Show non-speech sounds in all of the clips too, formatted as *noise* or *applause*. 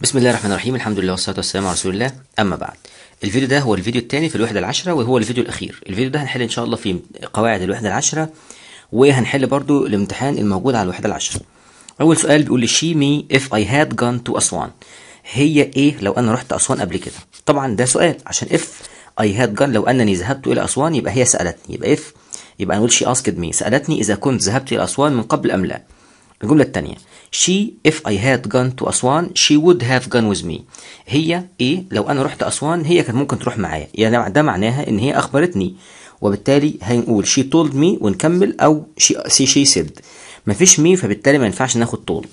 بسم الله الرحمن الرحيم الحمد لله والصلاه والسلام على رسول الله اما بعد الفيديو ده هو الفيديو الثاني في الوحده العشره وهو الفيديو الاخير الفيديو ده هنحل ان شاء الله فيه قواعد الوحده العشره وهنحل برضو الامتحان الموجود على الوحده العشره اول سؤال بيقول لي شي مي اف اي هاد جون تو اسوان هي ايه لو انا رحت اسوان قبل كده طبعا ده سؤال عشان اف اي هاد جون لو انني ذهبت الى اسوان يبقى هي سالتني يبقى اف يبقى نقول شي اسكد مي سالتني اذا كنت ذهبت الى اسوان من قبل ام لا الجملة التانية she if I had gone to أسوان she would have gone with me هي ايه لو أنا رحت أسوان هي كانت ممكن تروح معايا يعني ده معناها إن هي أخبرتني وبالتالي هنقول she told me ونكمل أو she, she, said مفيش مي فبالتالي ما ينفعش ناخد told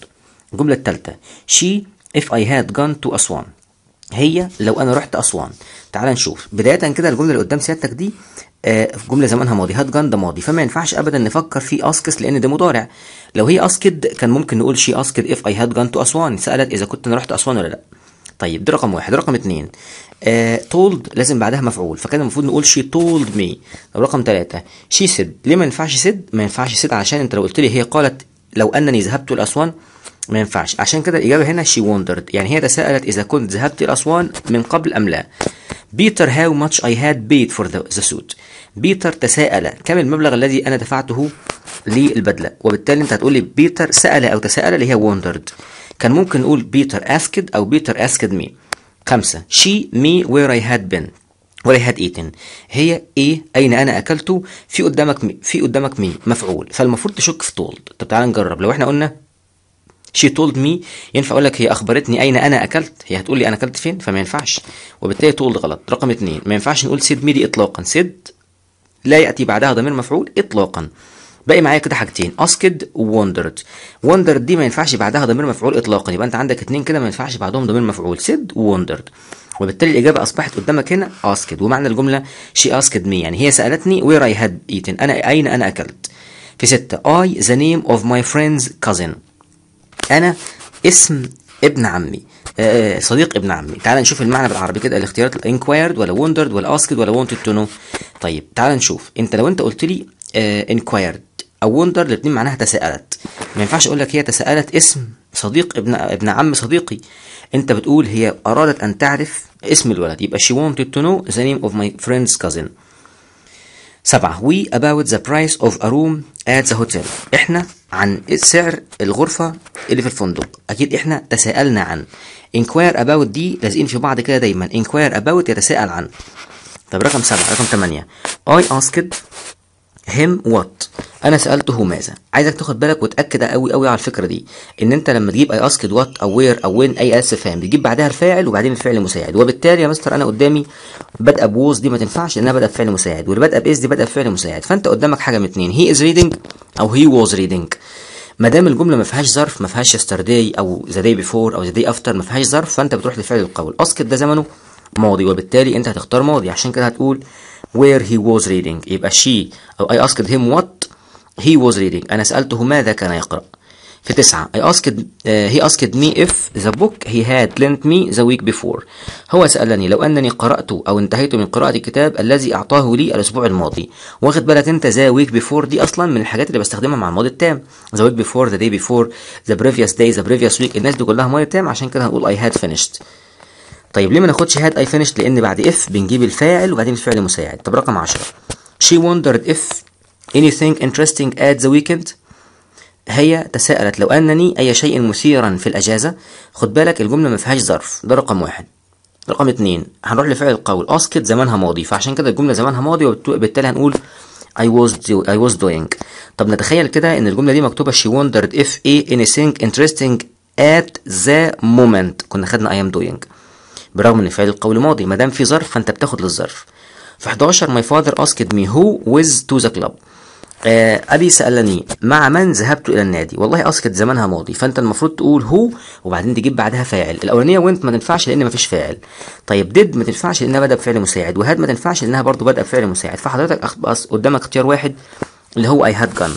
الجملة التالتة she if I had gone to أسوان هي لو انا رحت اسوان تعال نشوف بدايه كده الجمله اللي قدام سيادتك دي في آه، جمله زمانها ماضي هات جان ده ماضي فما ينفعش ابدا نفكر في اسكس لان ده مضارع لو هي اسكد كان ممكن نقول شي اسكد اف اي هات جان تو اسوان سالت اذا كنت انا رحت اسوان ولا لا طيب دي رقم واحد رقم تولد آه تولد لازم بعدها مفعول فكان المفروض نقول شي تولد مي رقم ثلاثة شي سد ليه ما ينفعش سد ما ينفعش سد عشان انت لو قلت لي هي قالت لو انني ذهبت لاسوان ما ينفعش عشان كده الإجابة هنا she wondered يعني هي تساءلت إذا كنت ذهبت إلى أسوان من قبل أم لا بيتر هاو ماتش I had paid for the, سوت suit بيتر تساءل كم المبلغ الذي أنا دفعته للبدلة وبالتالي أنت هتقول لي بيتر سأل أو تساءل اللي هي wondered كان ممكن نقول بيتر asked أو بيتر asked me خمسة she me where I had been where I had eaten هي ايه اين انا اكلت في قدامك مي. في قدامك مي مفعول فالمفروض تشك في طولد طب تعالى نجرب لو احنا قلنا شي تولد مي ينفع اقول لك هي اخبرتني اين انا اكلت هي هتقول لي انا اكلت فين فما ينفعش وبالتالي تولد غلط رقم اثنين ما ينفعش نقول سيد ميدي اطلاقا سيد لا ياتي بعدها ضمير مفعول اطلاقا باقي معايا كده حاجتين اسكد ووندرد ووندرد دي ما ينفعش بعدها ضمير مفعول اطلاقا يبقى انت عندك اثنين كده ما ينفعش بعدهم ضمير مفعول سيد ووندرد وبالتالي الاجابه اصبحت قدامك هنا اسكد ومعنى الجمله شي اسكد مي يعني هي سالتني وير اي هاد ايتن انا اين انا اكلت في ستة I the name of my friend's cousin انا اسم ابن عمي آه، آه، صديق ابن عمي تعال نشوف المعنى بالعربي كده الاختيارات inquired ولا وندرد ولا اسكد ولا وونتد تو نو طيب تعال نشوف انت لو انت قلت لي انكوايرد آه، او وندر الاثنين معناها تساءلت ما ينفعش اقول لك هي تساءلت اسم صديق ابن ابن عم صديقي انت بتقول هي ارادت ان تعرف اسم الولد يبقى she wanted to know the name of my friend's cousin سبعة وي اباوت ذا برايس اوف ا روم ات ذا هوتيل احنا عن سعر الغرفة اللي في الفندق اكيد احنا تساءلنا عن inquire اباوت دي لازقين في بعض كده دايما inquire اباوت يتساءل عن طب رقم سبعة رقم ثمانية اي اسكت هيم وات انا سالته ماذا عايزك تاخد بالك وتاكد قوي قوي على الفكره دي ان انت لما تجيب اي اسكد وات او وير او وين اي اس فاهم بتجيب بعدها الفاعل وبعدين الفعل المساعد وبالتالي يا مستر انا قدامي بادئه بوز دي ما تنفعش لانها بادئه بفعل مساعد واللي بادئه باز دي بادئه بفعل مساعد فانت قدامك حاجه من اتنين هي از ريدنج او هي واز ريدنج ما دام الجمله ما فيهاش ظرف ما فيهاش يسترداي او ذا داي بيفور او ذا داي افتر ما فيهاش ظرف فانت بتروح لفعل القول اسكت ده زمنه ماضي وبالتالي انت هتختار ماضي عشان كده هتقول where he was reading يبقى she او I asked him what he was reading أنا سألته ماذا كان يقرأ في تسعة I asked, uh, he asked me if the book he had lent me the week before هو سألني لو أنني قرأت أو انتهيت من قراءة الكتاب الذي أعطاه لي الأسبوع الماضي واخد بالك أنت the week before دي أصلا من الحاجات اللي بستخدمها مع الماضي التام the week before the day before the previous day the previous week الناس دي كلها ماضي تام عشان كده هنقول I had finished طيب ليه ما ناخدش had I finished لأن بعد if بنجيب الفاعل وبعدين الفعل المساعد طب رقم 10 she wondered if anything interesting at the weekend هي تساءلت لو أنني أي شيء مثيرا في الأجازة خد بالك الجملة ما فيهاش ظرف ده رقم واحد رقم اتنين هنروح لفعل القول اسكت زمانها ماضي فعشان كده الجملة زمانها ماضي وبالتالي هنقول I was do I was doing طب نتخيل كده ان الجملة دي مكتوبة she wondered if a anything interesting at the moment كنا خدنا I am doing برغم ان فعل القول ماضي ما دام في ظرف فانت بتاخد للظرف في 11 my father asked me who was to the club آه، ابي سالني مع من ذهبت الى النادي والله اصل كانت زمانها ماضي فانت المفروض تقول هو وبعدين تجيب بعدها فاعل الاولانيه وانت ما تنفعش لان ما فيش فاعل طيب ديد ما تنفعش لانها بدأ بفعل مساعد وهاد ما تنفعش لانها برضو بدأ بفعل مساعد فحضرتك قدامك اختيار واحد اللي هو اي هاد جن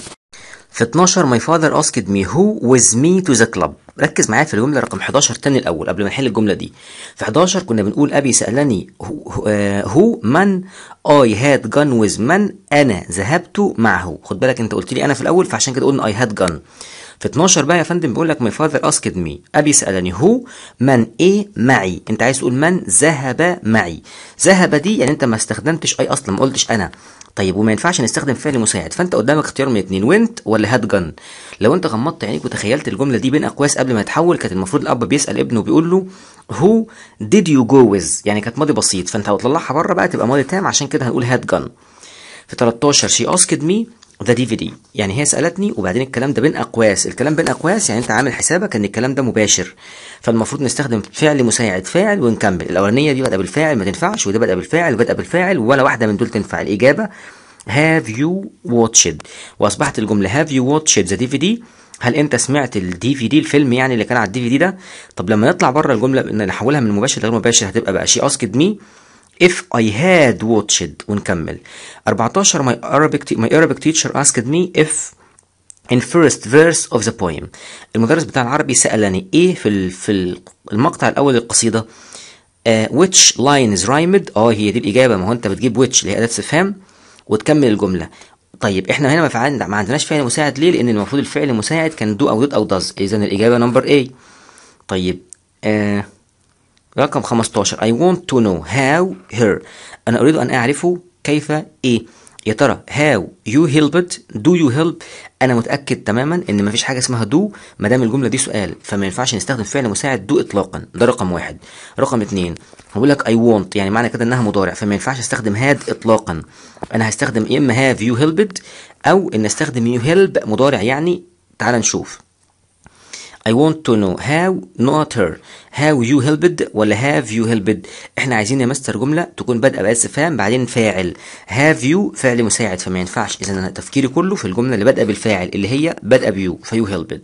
في 12 ماي فاذر أسكت مي هو ويز مي تو ذا كلاب ركز معايا في الجمله رقم 11 تاني الاول قبل ما نحل الجمله دي في 11 كنا بنقول ابي سالني هو آه، من اي هاد جان ويز من انا ذهبت معه خد بالك انت قلت لي انا في الاول فعشان كده قلنا اي هاد جان في 12 بقى يا فندم بيقول لك ماي فاذر اسكد مي ابي سالني هو من ايه معي انت عايز تقول من ذهب معي ذهب دي يعني انت ما استخدمتش اي اصلا ما قلتش انا طيب وما ينفعش نستخدم فعل مساعد فانت قدامك اختيار من اتنين وينت ولا هات جن لو انت غمضت عينيك وتخيلت الجمله دي بين اقواس قبل ما يتحول كانت المفروض الاب بيسال ابنه بيقول له هو ديد يو جو ويز يعني كانت ماضي بسيط فانت هتطلعها بره بقى تبقى ماضي تام عشان كده هنقول هات جن في 13 شي اسكد مي ذا دي في دي يعني هي سالتني وبعدين الكلام ده بين اقواس الكلام بين اقواس يعني انت عامل حسابك ان الكلام ده مباشر فالمفروض نستخدم فعل مساعد فاعل ونكمل الاولانيه دي بدأ بالفاعل ما تنفعش وده بدأ بالفاعل وبدأ بالفاعل ولا واحده من دول تنفع الاجابه have you watched واصبحت الجمله have you watched ذا دي في دي هل انت سمعت الدي في دي الفيلم يعني اللي كان على الدي في دي ده طب لما نطلع بره الجمله نحولها من مباشر لغير مباشر هتبقى بقى شي اسكد مي if I had watched ونكمل 14 my Arabic my Arabic teacher asked me if in first verse of the poem المدرس بتاع العربي سألني ايه في في المقطع الاول للقصيده uh, which line is rhymed اه هي دي الاجابه ما هو انت بتجيب which اللي هي اداه استفهام وتكمل الجمله طيب احنا هنا ما, فعلنا ما عندناش فعل مساعد ليه لان المفروض الفعل المساعد كان دو او دوت او داز اذا الاجابه نمبر اي. طيب آه، رقم 15 I want to know how her أنا أريد أن أعرف كيف إيه يا ترى how you help it do you help أنا متأكد تماما إن مفيش حاجة اسمها do ما دام الجملة دي سؤال فما ينفعش نستخدم فعل مساعد do إطلاقا ده رقم واحد رقم اتنين هقول لك I want يعني معنى كده إنها مضارع فما ينفعش استخدم had إطلاقا أنا هستخدم يا إما have you helped أو إن استخدم you help مضارع يعني تعال نشوف I want to know how not her how you helped ولا have you helped احنا عايزين يا مستر جملة تكون بادئة بأس بعدين فاعل have you فعل مساعد فما ينفعش اذا انا تفكيري كله في الجملة اللي بادئة بالفاعل اللي هي بادئة بيو فيو helped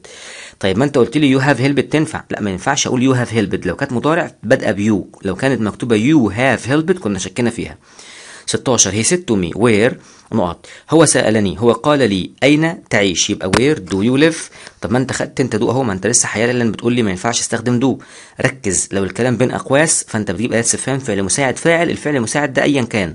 طيب ما انت قلت لي يو هاف helped تنفع لا ما ينفعش اقول يو هاف helped لو كانت مضارع بادئة بيو لو كانت مكتوبة يو هاف helped كنا شكينا فيها 16 هي 600 وير نقط هو سألني هو قال لي أين تعيش يبقى وير دو يو ليف طب ما أنت خدت أنت دو أهو ما أنت لسه حيالا لأن بتقول لي ما ينفعش استخدم دو ركز لو الكلام بين أقواس فأنت بتجيب أداة استفهام فعل مساعد فاعل الفعل المساعد ده أيا كان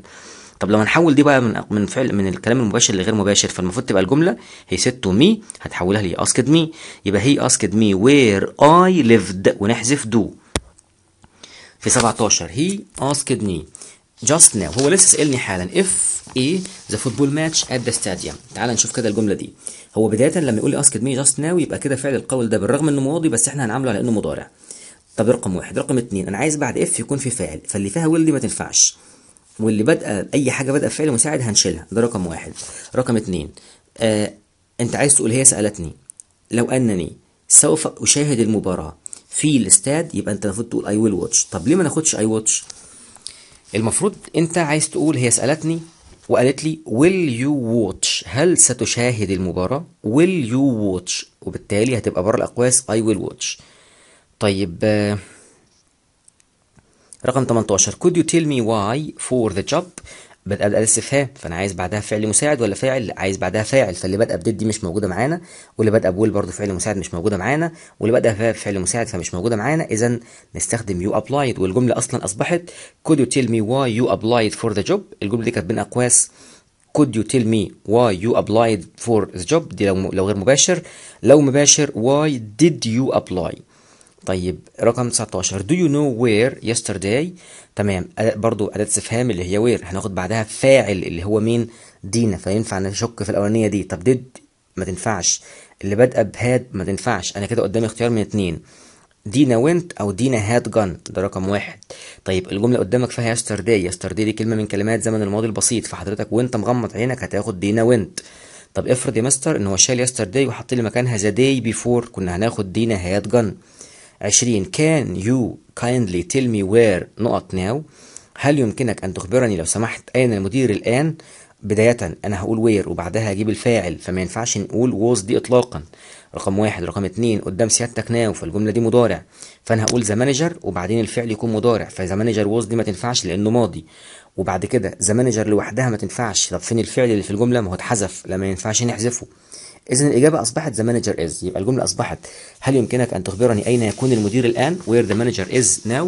طب لو هنحول دي بقى من من فعل من الكلام المباشر لغير مباشر فالمفروض تبقى الجمله هي ست تو مي هتحولها لي اسكد مي يبقى هي اسكد مي وير اي ليفد ونحذف دو في 17 هي اسكد مي just now هو لسه سألني حالا if a the football match at the stadium تعال نشوف كده الجملة دي هو بداية لما يقول لي asked me just now يبقى كده فعل القول ده بالرغم انه ماضي بس احنا هنعامله على انه مضارع طب رقم واحد رقم اتنين انا عايز بعد اف يكون في فاعل فاللي فيها ويل دي ما تنفعش واللي بادئه اي حاجه بادئه فعل مساعد هنشيلها ده رقم واحد رقم اتنين آه انت عايز تقول هي سالتني لو انني سوف اشاهد المباراه في الاستاد يبقى انت المفروض تقول اي ويل واتش طب ليه ما ناخدش اي واتش المفروض انت عايز تقول هي سالتني وقالت لي will you watch هل ستشاهد المباراة will you watch وبالتالي هتبقى بره الأقواس I will watch طيب آه، رقم 18 could you tell me why for the job بدأ الاستفهام فانا عايز بعدها فعل مساعد ولا فاعل عايز بعدها فاعل فاللي بدأ بديد دي مش موجوده معانا واللي بدأ بول برضو فعل مساعد مش موجوده معانا واللي بدأ بفعل مساعد فمش موجوده معانا اذا نستخدم يو ابلايد والجمله اصلا اصبحت could you tell me why you applied for the job الجمله دي كانت بين اقواس could you tell me why you applied for the job دي لو لو غير مباشر لو مباشر why did you apply طيب رقم 19 do you know where yesterday تمام برضو أداة استفهام اللي هي where هناخد بعدها فاعل اللي هو مين دينا فينفع نشك في الأولانية دي طب did ما تنفعش اللي بادئه بهاد ما تنفعش أنا كده قدامي اختيار من اتنين دينا وينت أو دينا هاد جان ده رقم واحد طيب الجملة قدامك فيها يسترداي يسترداي دي كلمة من كلمات زمن الماضي البسيط فحضرتك وانت مغمض عينك هتاخد دينا وينت طب افرض يا مستر ان هو شال يسترداي وحط لي مكانها ذا داي بيفور كنا هناخد دينا هاد جان 20 can you kindly tell me where نقط now هل يمكنك أن تخبرني لو سمحت أين المدير الآن بداية أنا هقول وير وبعدها هجيب الفاعل فما ينفعش نقول was دي إطلاقا رقم واحد رقم اتنين قدام سيادتك ناو فالجملة دي مضارع فأنا هقول ذا مانجر وبعدين الفعل يكون مضارع فذا مانجر was دي ما تنفعش لأنه ماضي وبعد كده ذا مانجر لوحدها ما تنفعش طب فين الفعل اللي في الجملة ما هو اتحذف لما ينفعش نحذفه إذا الإجابة أصبحت the manager is يبقى الجملة أصبحت هل يمكنك أن تخبرني أين يكون المدير الآن where the manager is now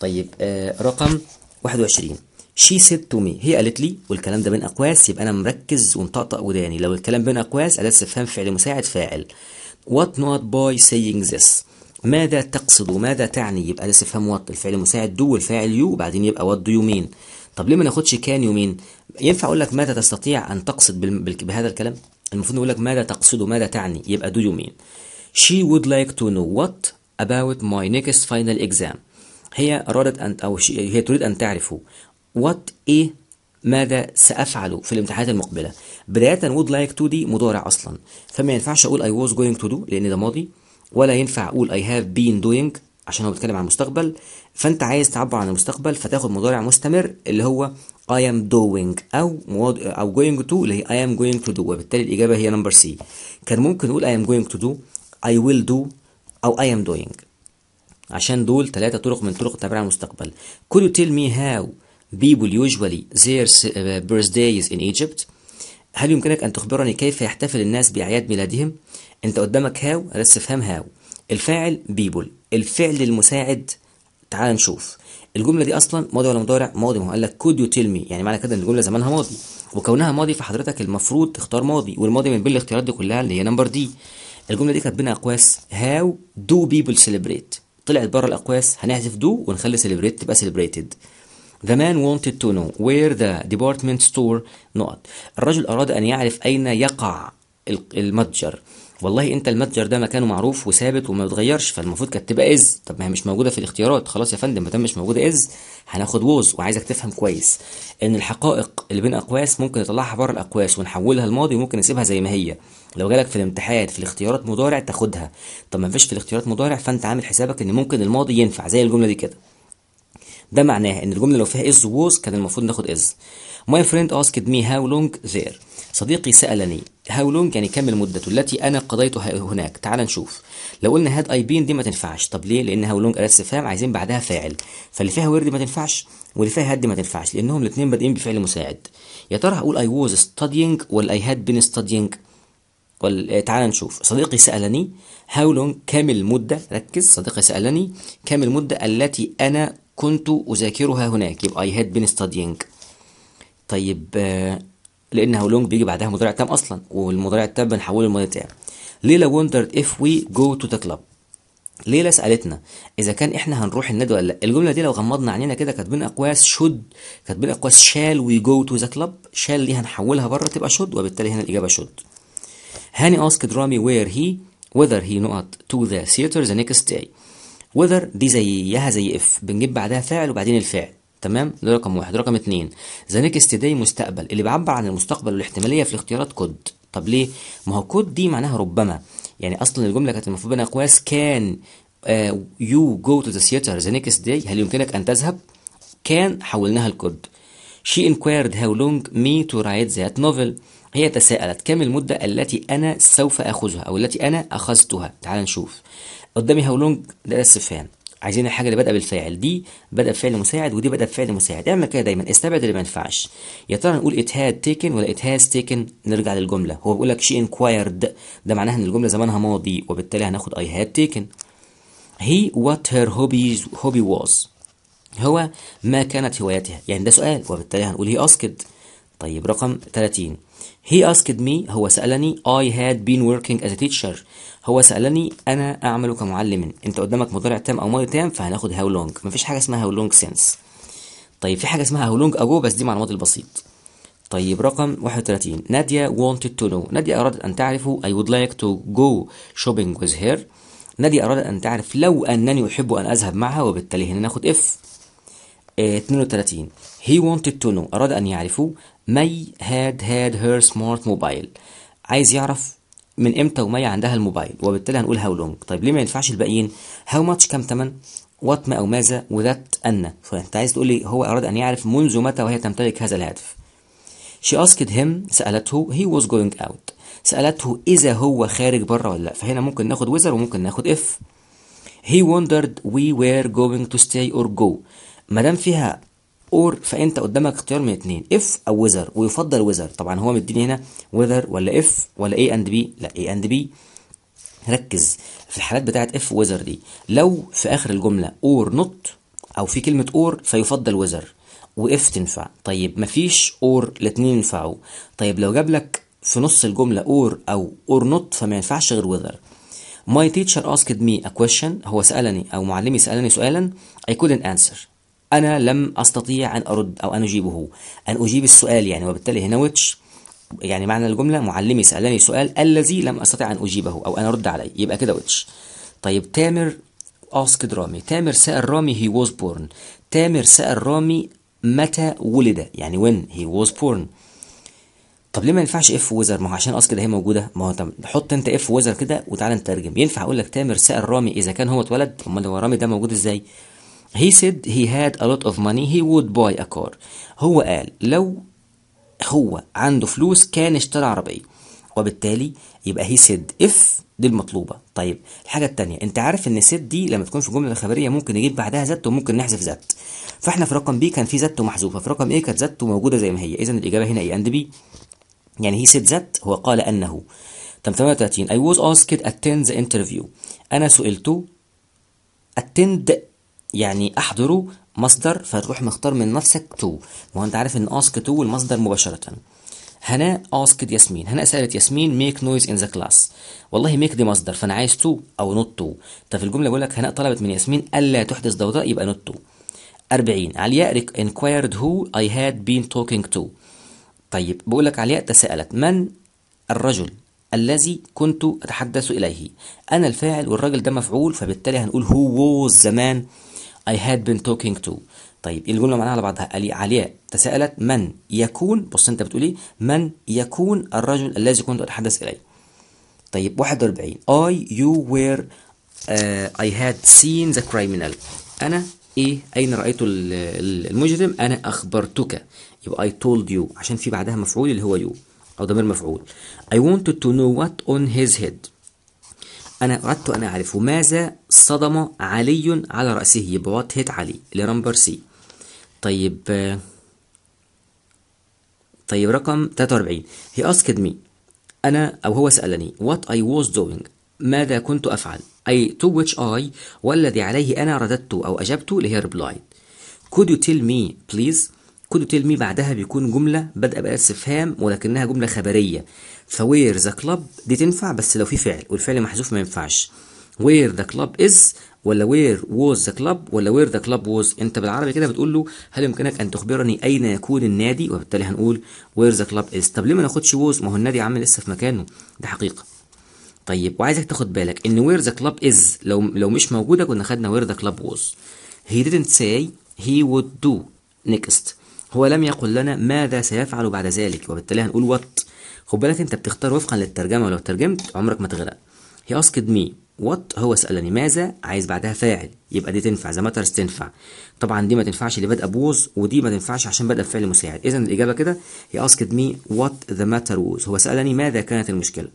طيب آه رقم 21 she said to me هي قالت لي والكلام ده بين أقواس يبقى أنا مركز ومطقطق وداني لو الكلام بين أقواس أداة استفهام فعل مساعد فاعل what not by saying this ماذا تقصد وماذا تعني يبقى ده استفهام وات الفعل المساعد دو والفاعل يو وبعدين يبقى وات دو مين طب ليه ما ناخدش كان يومين؟ ينفع اقول لك ماذا تستطيع ان تقصد بهذا الكلام المفروض نقول لك ماذا تقصد ماذا تعني يبقى do you mean she would like to know what about my next final exam هي أرادت أن أو هي تريد أن تعرف what إيه ماذا سأفعل في الامتحانات المقبلة بداية would like to دي مضارع أصلا فما ينفعش أقول I was going to do لأن ده ماضي ولا ينفع أقول I have been doing عشان هو بيتكلم عن المستقبل فأنت عايز تعبر عن المستقبل فتاخد مضارع مستمر اللي هو I am doing أو مواد أو going to اللي هي I am going to do وبالتالي الإجابة هي نمبر سي كان ممكن نقول I am going to do I will do أو I am doing عشان دول ثلاثة طرق من طرق التعبير عن المستقبل could you tell me how people usually their uh, birthdays in Egypt هل يمكنك أن تخبرني كيف يحتفل الناس بأعياد ميلادهم أنت قدامك هاو بس افهم هاو الفاعل people الفعل المساعد تعال نشوف الجمله دي اصلا ماضي ولا مضارع ماضي ما هو قال لك كود يو تيل مي يعني معنى كده ان الجمله زمانها ماضي وكونها ماضي فحضرتك المفروض تختار ماضي والماضي من بين الاختيارات دي كلها اللي هي نمبر دي الجمله دي كانت بين اقواس هاو دو بيبل سيلبريت طلعت بره الاقواس هنحذف دو ونخلي سيلبريت تبقى سيلبريتد The man wanted to know where the department store نقط الرجل أراد أن يعرف أين يقع المتجر والله انت المتجر ده مكانه معروف وثابت وما بيتغيرش فالمفروض كانت تبقى از طب ما هي مش موجوده في الاختيارات خلاص يا فندم ما دام مش موجوده از هناخد ووز وعايزك تفهم كويس ان الحقائق اللي بين اقواس ممكن نطلعها بره الاقواس ونحولها الماضي وممكن نسيبها زي ما هي لو جالك في الامتحان في الاختيارات مضارع تاخدها طب ما فيش في الاختيارات مضارع فانت عامل حسابك ان ممكن الماضي ينفع زي الجمله دي كده ده معناه ان الجمله لو فيها از ووز كان المفروض ناخد از ماي فريند اسكد مي هاو لونج ذير صديقي سالني هاو لونج يعني كم المدة التي أنا قضيتها هناك تعال نشوف لو قلنا هاد أي بين دي ما تنفعش طب ليه لأن هاو لونج ألس فاهم عايزين بعدها فاعل فاللي فيها وير دي ما تنفعش واللي فيها هاد دي ما تنفعش لأنهم الاثنين بادئين بفعل مساعد يا ترى هقول أي ووز ستادينج ولا أي هاد بين ستادينج تعال نشوف صديقي سألني هاو لونج كم المدة ركز صديقي سألني كم المدة التي أنا كنت أذاكرها هناك يبقى أي هاد بين ستادينج طيب آه، لان هاو لونج بيجي بعدها مضارع تام اصلا والمضارع التام بنحوله لماضي تام ليلى وندرد اف وي جو تو ذا كلاب ليلى سالتنا اذا كان احنا هنروح النادي ولا لا الجمله دي لو غمضنا عينينا كده كاتبين اقواس شود كاتبين اقواس شال وي جو تو ذا كلاب شال دي هنحولها بره تبقى شود وبالتالي هنا الاجابه شود هاني اسك درامي وير هي وذر هي نقط تو ذا ثيتر ذا نيكست داي وذر دي زيها زي اف بنجيب بعدها فاعل وبعدين الفاعل تمام ده رقم واحد رقم اتنين ذا نيكست داي مستقبل اللي بيعبر عن المستقبل والاحتماليه في الاختيارات كود طب ليه ما هو كود دي معناها ربما يعني اصلا الجمله كانت المفروض بين اقواس كان يو جو تو ذا ثياتر ذا نيكست داي هل يمكنك ان تذهب كان حولناها لكود شي انكويرد هاو لونج مي تو رايت ذات نوفل هي تساءلت كم المدة التي أنا سوف أخذها أو التي أنا أخذتها تعال نشوف قدامي هاو لونج ده الاستفهام عايزين الحاجه اللي بادئه بالفاعل دي بدأ بفعل مساعد ودي بدأ بفعل مساعد اعمل كده دايما استبعد اللي ما ينفعش يا ترى نقول ات هاد تيكن ولا ات هاز تيكن نرجع للجمله هو بيقول لك شي انكوايرد ده معناها ان الجمله زمانها ماضي وبالتالي هناخد اي هاد تيكن هي وات هير هوبيز هوبي واز هو ما كانت هوايتها يعني ده سؤال وبالتالي هنقول هي اسكت طيب رقم 30 هي اسكت مي هو سالني I had been working as a teacher هو سالني انا اعمل كمعلم انت قدامك مضارع تام او ماضي تام فهناخد هاو لونج مفيش حاجه اسمها هاو لونج سينس طيب في حاجه اسمها هاو لونج اجو بس دي مع الماضي البسيط طيب رقم 31 نادية wanted to know نادية أرادت أن تعرف اي وود لايك تو جو شوبينج with هير نادية أرادت أن تعرف لو أنني أحب أن أذهب معها وبالتالي هنا ناخد اف آه 32 هي wanted to know أراد أن يعرف مي هاد هاد هير سمارت موبايل عايز يعرف من امتى ومية عندها الموبايل وبالتالي هنقول هاو لونج طيب ليه ما ينفعش الباقيين هاو ماتش كم ثمن وات ما او ماذا وذات ان فانت عايز تقول لي هو اراد ان يعرف منذ متى وهي تمتلك هذا الهاتف شي asked هيم سالته هي واز جوينج اوت سالته اذا هو خارج بره ولا لا فهنا ممكن ناخد ويزر وممكن ناخد اف هي وندرد وي وير جوينج تو ستاي اور جو ما دام فيها اور فانت قدامك اختيار من اثنين اف او وذر ويفضل وذر طبعا هو مديني هنا وذر ولا اف ولا اي اند بي لا اي اند بي ركز في الحالات بتاعت اف وذر دي لو في اخر الجمله اور نوت او في كلمه اور فيفضل وذر واف تنفع طيب مفيش اور الاثنين ينفعوا طيب لو جاب لك في نص الجمله اور او اور نوت فما ينفعش غير وذر My teacher asked me a question هو سألني أو معلمي سألني سؤالا I couldn't answer أنا لم أستطيع أن أرد أو أن أجيبه أن أجيب السؤال يعني وبالتالي هنا ويتش يعني معنى الجملة معلمي سألني سؤال الذي لم أستطع أن أجيبه أو أن أرد عليه يبقى كده ويتش طيب تامر asked رامي تامر سأل رامي هي ووز بورن تامر سأل رامي متى ولد يعني وين هي ووز بورن طب ليه ما ينفعش اف ويزر ما هو عشان اصل كده هي موجوده ما هو طب حط انت اف ويزر كده وتعالى نترجم ينفع اقول لك تامر سأل رامي اذا كان هو اتولد امال هو رامي ده موجود ازاي He said he had a lot of money he would buy a car هو قال لو هو عنده فلوس كان اشترى عربية وبالتالي يبقى he said if دي المطلوبة طيب الحاجة التانية انت عارف ان said دي لما تكون في جملة خبرية ممكن نجيب بعدها ذات وممكن نحذف ذات فاحنا في رقم بي كان في ذات محذوفة في رقم ايه كانت ذات موجودة زي ما هي اذا الإجابة هنا ايه اند بي يعني he said that هو قال أنه تم 38 I was asked attend the interview أنا سئلت attend يعني احضره مصدر فتروح مختار من نفسك تو ما انت عارف ان اسك تو المصدر مباشره هنا اسكت ياسمين هنا سالت ياسمين ميك نويز ان ذا كلاس والله ميك دي مصدر فانا عايز تو او نوت تو طب الجمله بيقول لك هناء طلبت من ياسمين الا تحدث ضوضاء يبقى نوت تو 40 علياء انكويرد هو اي هاد بين توكينج تو طيب بقول لك علياء تساءلت من الرجل الذي كنت أتحدث إليه أنا الفاعل والراجل ده مفعول فبالتالي هنقول هو زمان I had been talking to طيب الجمله معناها على بعضها علياء تساءلت من يكون بص انت بتقول ايه من يكون الرجل الذي كنت اتحدث اليه طيب 41 I you were uh, I had seen the criminal انا ايه اين رايت المجرم انا اخبرتك يبقى I told you عشان في بعدها مفعول اللي هو you او ضمير مفعول I wanted to know what on his head أنا أردت أن أعرف ماذا صدم علي على رأسه يبقى هيت علي لنمبر سي طيب طيب رقم 43 هي أسكد مي أنا أو هو سألني what I was doing ماذا كنت أفعل أي to which I والذي عليه أنا رددت أو أجبت اللي هي replied could you tell me please كود تيل مي بعدها بيكون جمله بادئه بقى استفهام ولكنها جمله خبريه فوير ذا كلاب دي تنفع بس لو في فعل والفعل محذوف ما ينفعش وير ذا كلاب از ولا وير ووز ذا كلاب ولا وير ذا كلاب ووز انت بالعربي كده بتقول له هل يمكنك ان تخبرني اين يكون النادي وبالتالي هنقول وير ذا كلاب از طب ليه ما ناخدش ووز ما هو النادي عامل لسه في مكانه ده حقيقه طيب وعايزك تاخد بالك ان وير ذا كلاب از لو لو مش موجوده كنا خدنا وير ذا كلاب ووز هي didn't say he would do next هو لم يقل لنا ماذا سيفعل بعد ذلك وبالتالي هنقول وات خد بالك انت بتختار وفقا للترجمه ولو ترجمت عمرك ما تغرق هي اسكد مي وات هو سالني ماذا عايز بعدها فاعل يبقى دي تنفع ذا ماترز تنفع طبعا دي ما تنفعش لبدأ بوز ودي ما تنفعش عشان بدأ بفعل مساعد اذا الاجابه كده هي اسكد مي وات ذا ماتر ووز هو سالني ماذا كانت المشكله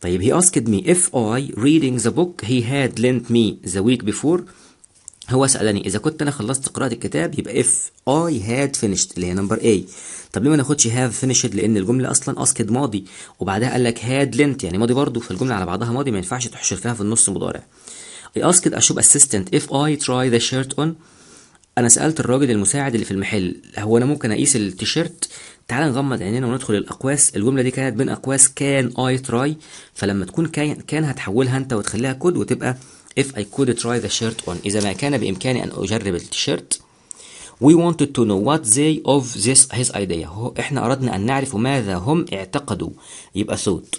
طيب he asked me if I reading the book he had lent me the week before هو سألني إذا كنت أنا خلصت قراءة الكتاب يبقى if I had finished اللي هي نمبر A طب ليه ما ناخدش have finished لأن الجملة أصلا أسكد ماضي وبعدها قال لك had lent يعني ماضي برضه فالجملة على بعضها ماضي ما ينفعش تحشر فيها في النص مضارع I asked اشوب اسيستنت assistant if I try the shirt on أنا سألت الراجل المساعد اللي في المحل هو أنا ممكن أقيس التيشيرت تعال نغمض عينينا وندخل الأقواس الجملة دي كانت بين أقواس كان I try فلما تكون كان هتحولها أنت وتخليها كود وتبقى if I could try the shirt on إذا ما كان بإمكاني أن أجرب التيشيرت We wanted to know what they of this his idea هو إحنا أردنا أن نعرف ماذا هم اعتقدوا يبقى thought